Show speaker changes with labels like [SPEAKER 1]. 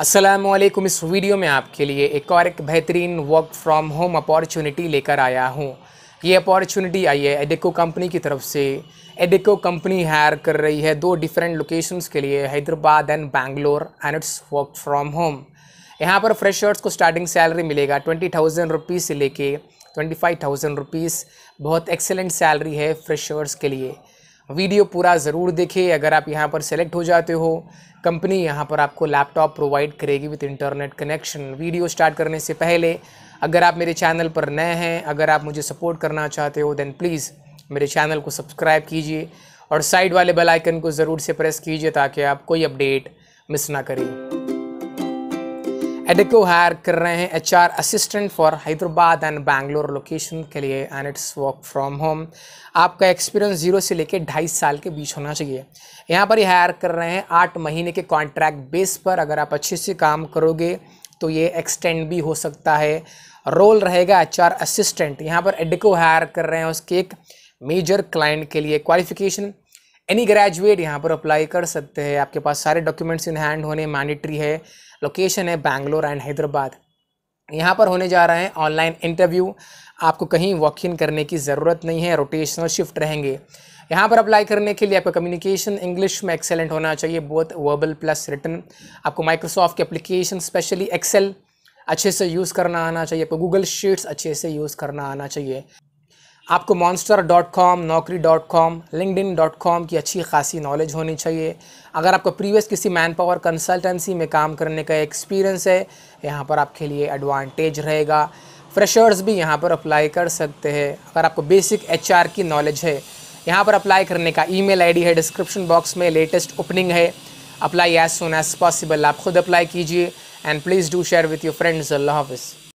[SPEAKER 1] असलम इस वीडियो में आपके लिए एक और एक बेहतरीन वर्क फ्रॉम होम अपॉर्चुनिटी लेकर आया हूँ ये अपॉर्चुनिटी आई है एडिको कंपनी की तरफ से एडिको कंपनी हायर कर रही है दो डिफरेंट लोकेशंस के लिए Hyderabad and Bangalore and it's work from home यहाँ पर फ्रेशर्स को स्टार्टिंग सैलरी मिलेगा ट्वेंटी थाउजेंड रुपीज़ से लेके ट्वेंटी फाइव थाउजेंड रुपीज़ बहुत एक्सेलेंट सैलरी है फ्रेशर्स के लिए वीडियो पूरा ज़रूर देखें अगर आप यहाँ पर सेलेक्ट हो जाते हो कंपनी यहाँ पर आपको लैपटॉप प्रोवाइड करेगी with internet connection video start करने से पहले अगर आप मेरे चैनल पर नए हैं अगर आप मुझे सपोर्ट करना चाहते हो देन प्लीज़ मेरे चैनल को सब्सक्राइब कीजिए और साइड वाले बेल आइकन को ज़रूर से प्रेस कीजिए ताकि आप कोई अपडेट मिस ना करें एडेको हायर कर रहे हैं H R assistant for Hyderabad and Bangalore location के लिए and it's work from home आपका एक्सपीरियंस जीरो से लेकर ढाई साल के बीच होना चाहिए यहाँ पर ही हायर कर रहे हैं आठ महीने के कॉन्ट्रैक्ट बेस पर अगर आप अच्छे से काम करोगे तो ये एक्सटेंड भी हो सकता है रोल रहेगा एच आर असिस्टेंट यहाँ पर एडेको हायर कर रहे हैं उसके एक मेजर क्लाइंट के लिए क्वालिफिकेशन एनी ग्रेजुएट यहाँ पर अप्लाई कर सकते हैं आपके पास सारे डॉक्यूमेंट्स इन हैंड होने मैंडेटरी है लोकेशन है बैंगलोर एंड हैदराबाद यहाँ पर होने जा रहे हैं ऑनलाइन इंटरव्यू आपको कहीं वॉक इन करने की ज़रूरत नहीं है रोटेशनल शिफ्ट रहेंगे यहाँ पर अप्लाई करने के लिए आपका कम्युनिकेशन इंग्लिश में एक्सेलेंट होना चाहिए बोथ वर्बल प्लस रिटर्न आपको माइक्रोसॉफ्ट के एप्लीकेशन स्पेशली एक्सेल अच्छे से यूज़ करना आना चाहिए आपको गूगल शीट्स अच्छे से यूज़ करना आना चाहिए आपको Monster dot com Naukri dot com LinkedIn dot com की अच्छी खासी नॉलेज होनी चाहिए अगर आपको प्रीवियस किसी मैन पावर कंसल्टेंसी में काम करने का एक्सपीरियंस है यहाँ पर आपके लिए एडवांटेज रहेगा फ्रेशर्स भी यहाँ पर अप्लाई कर सकते हैं अगर आपको बेसिक एच की नॉलेज है यहाँ पर अप्लाई करने का आई डी है डिस्क्रिप्शन बॉक्स में लेटेस्ट ओपनिंग है apply as soon as possible आप खुद अप्लाई कीजिए and please do share with your friends Allah हाफिज़